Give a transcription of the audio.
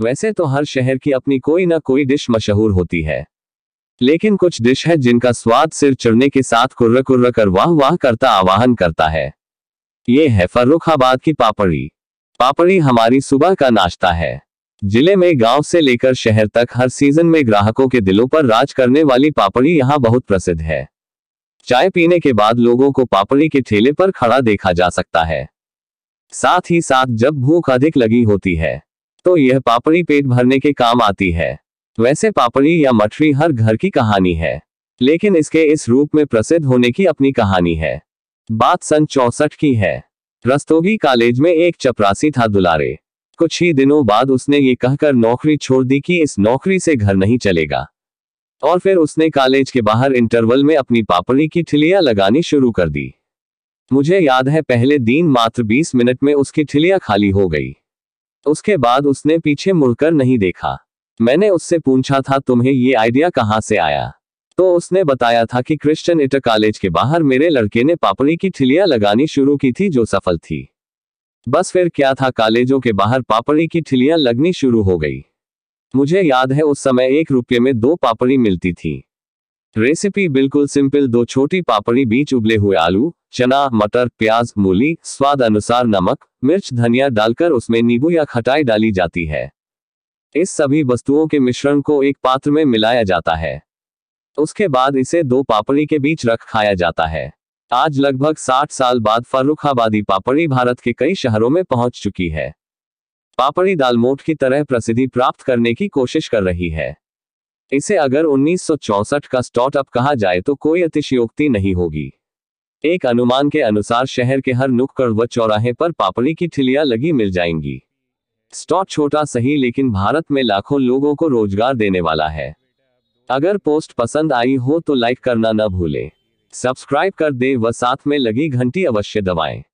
वैसे तो हर शहर की अपनी कोई ना कोई डिश मशहूर होती है लेकिन कुछ डिश है जिनका स्वाद सिर चढ़ने के साथ कुर्र कुर्र कर वाह वाह करता आवाहन करता है ये है फर्रुखाबाद की पापड़ी पापड़ी हमारी सुबह का नाश्ता है जिले में गांव से लेकर शहर तक हर सीजन में ग्राहकों के दिलों पर राज करने वाली पापड़ी यहाँ बहुत प्रसिद्ध है चाय पीने के बाद लोगों को पापड़ी के ठेले पर खड़ा देखा जा सकता है साथ ही साथ जब भूख अधिक लगी होती है तो यह पापड़ी पेट भरने के काम आती है वैसे पापड़ी या मठरी हर घर की कहानी है लेकिन इसके इस रूप में प्रसिद्ध होने की अपनी कहानी है बात सन चौसठ की है रस्तोगी कॉलेज में एक चपरासी था दुलारे कुछ ही दिनों बाद उसने ये कहकर नौकरी छोड़ दी कि इस नौकरी से घर नहीं चलेगा और फिर उसने कॉलेज के बाहर इंटरवल में अपनी पापड़ी की ठिलिया लगानी शुरू कर दी मुझे याद है पहले दिन मात्र 20 मिनट में उसकी ठिलिया खाली हो गई तो उसके बाद उसने पीछे मुड़कर नहीं देखा मैंने उससे पूछा था तुम्हें ये आइडिया कहाँ से आया तो उसने बताया था कि क्रिश्चियन इटर कॉलेज के बाहर मेरे लड़के ने पापड़ी की ठिलिया लगानी शुरू की थी जो सफल थी बस फिर क्या था कॉलेजों के बाहर पापड़ी की ठिलियां लगनी शुरू हो गई मुझे याद है उस समय एक रुपये में दो पापड़ी मिलती थी रेसिपी बिल्कुल सिंपल दो छोटी पापड़ी बीच उबले हुए आलू चना मटर प्याज मूली स्वाद अनुसार नमक मिर्च धनिया डालकर उसमें नींबू या खटाई डाली जाती है इस सभी वस्तुओं के मिश्रण को एक पात्र में मिलाया जाता है उसके बाद इसे दो पापड़ी के बीच रख खाया जाता है आज लगभग 60 साल बाद फर्रुखाबादी पापड़ी भारत के कई शहरों में पहुंच चुकी है पापड़ी दालमोट की तरह प्रसिद्धि प्राप्त करने की कोशिश कर रही है इसे अगर 1964 का स्टार्टअप कहा जाए तो कोई अतिशयोक्ति नहीं होगी एक अनुमान के अनुसार शहर के हर नुक्कड़ व चौराहे पर पापड़ी की ठिलियां लगी मिल जाएंगी स्टॉक छोटा सही लेकिन भारत में लाखों लोगों को रोजगार देने वाला है अगर पोस्ट पसंद आई हो तो लाइक करना न भूलें सब्सक्राइब कर दें व साथ में लगी घंटी अवश्य दबाएं